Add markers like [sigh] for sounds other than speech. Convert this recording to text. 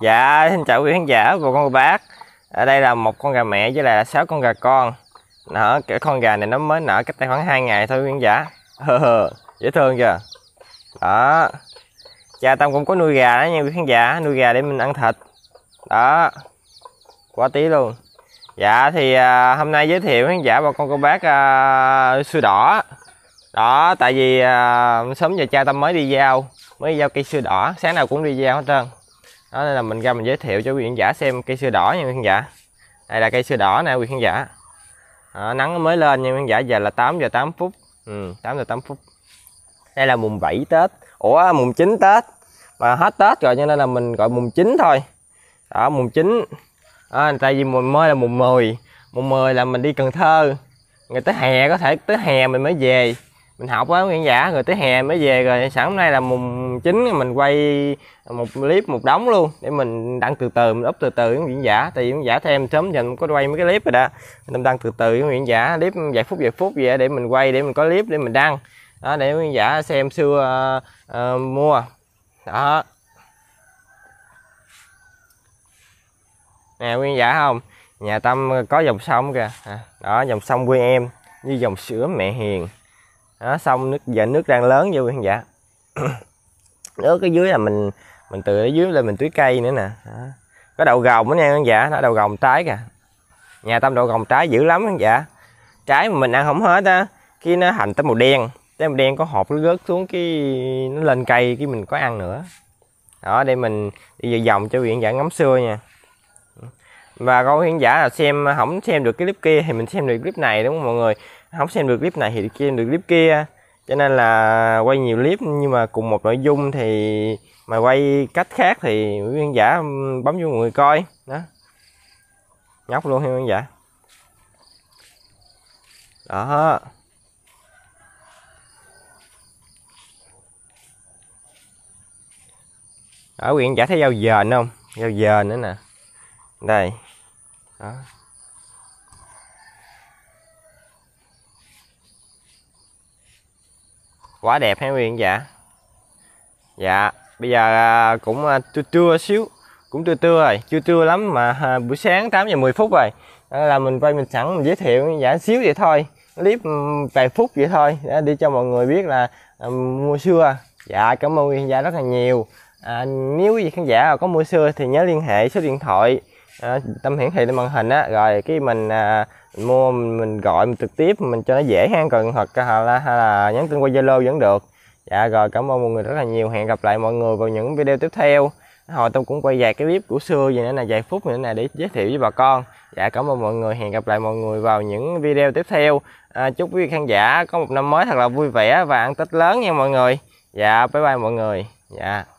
Dạ, xin chào quý khán giả và con bác Ở đây là một con gà mẹ với là sáu con gà con Nở, cái con gà này nó mới nở cách đây khoảng 2 ngày thôi quý khán giả Dễ thương chưa Đó Cha Tâm cũng có nuôi gà đó nha quý khán giả Nuôi gà để mình ăn thịt Đó Quá tí luôn Dạ thì à, hôm nay giới thiệu khán giả bà con cô bác à, sư đỏ Đó, tại vì à, sớm giờ cha Tâm mới đi giao Mới đi giao cây sư đỏ Sáng nào cũng đi giao hết trơn đó đây là mình ra mình giới thiệu cho quý khán giả xem cây sưa đỏ nha quý khán giả đây là cây sưa đỏ nè quý khán giả đó, nắng mới lên nha quý khán giả giờ là 8 giờ 8 phút ừ, 8 giờ 8 phút đây là mùng 7 Tết Ủa mùng 9 Tết mà hết Tết rồi cho nên là mình gọi mùng 9 thôi đó mùng 9 à, tại vì mùng mới là mùng 10 mùng 10 là mình đi Cần Thơ người tới hè có thể tới hè mình mới về mình học á nguyên giả rồi tới hè mới về rồi sẵn hôm nay là mùng chín mình quay một clip một đống luôn để mình đăng từ từ mình up từ từ nguyên giả tại vì nguyên giả thêm sớm giờ dần có quay mấy cái clip rồi đó mình đăng từ từ nguyên giả clip vài phút vài phút vậy để mình quay để mình có clip để mình đăng đó để nguyên giả xem xưa uh, uh, mua đó nè nguyên giả không nhà tâm có dòng sông kìa à, đó dòng sông quê em như dòng sữa mẹ hiền đó xong nước giờ nước đang lớn vô khán dạ, [coughs] nước cái dưới là mình mình từ ở dưới lên mình tưới cây nữa nè đó. có đậu gồng đó nha khán dạ, nó đậu gồng trái kìa nhà tâm đậu gồng trái dữ lắm khán dạ, trái mà mình ăn không hết á khi nó hành tới màu đen tới màu đen có hộp nó rớt xuống cái nó lên cây cái mình có ăn nữa đó để mình đi vòng cho viện giả ngắm xưa nha và cô khán giả là xem không xem được cái clip kia thì mình xem được clip này đúng không mọi người không xem được clip này thì xem được clip kia cho nên là quay nhiều clip nhưng mà cùng một nội dung thì mà quay cách khác thì quý khán giả bấm vô người coi đó nhóc luôn khán giả đó ở quyện giả thấy dao dền không dao dền nữa nè đây đó quá đẹp hả Nguyên dạ dạ bây giờ à, cũng à, trưa trưa xíu cũng trưa trưa rồi chưa trưa lắm mà à, buổi sáng 8 giờ 10 phút rồi là mình quay mình sẵn mình giới thiệu giả dạ, xíu vậy thôi clip ừ, vài phút vậy thôi để đi cho mọi người biết là mua xưa dạ cảm ơn khán giả dạ, rất là nhiều à, nếu gì khán giả có mua xưa thì nhớ liên hệ số điện thoại à, tấm hiển thị lên màn hình á rồi cái mình à, mua mình, gọi mình trực tiếp mình cho nó dễ ha cần hoặc là, hay là nhắn tin qua zalo vẫn được dạ rồi cảm ơn mọi người rất là nhiều hẹn gặp lại mọi người vào những video tiếp theo hồi tôi cũng quay vài cái clip của xưa vậy nữa là vài phút nữa này để giới thiệu với bà con dạ cảm ơn mọi người hẹn gặp lại mọi người vào những video tiếp theo à, chúc quý khán giả có một năm mới thật là vui vẻ và ăn tết lớn nha mọi người dạ bye bye mọi người dạ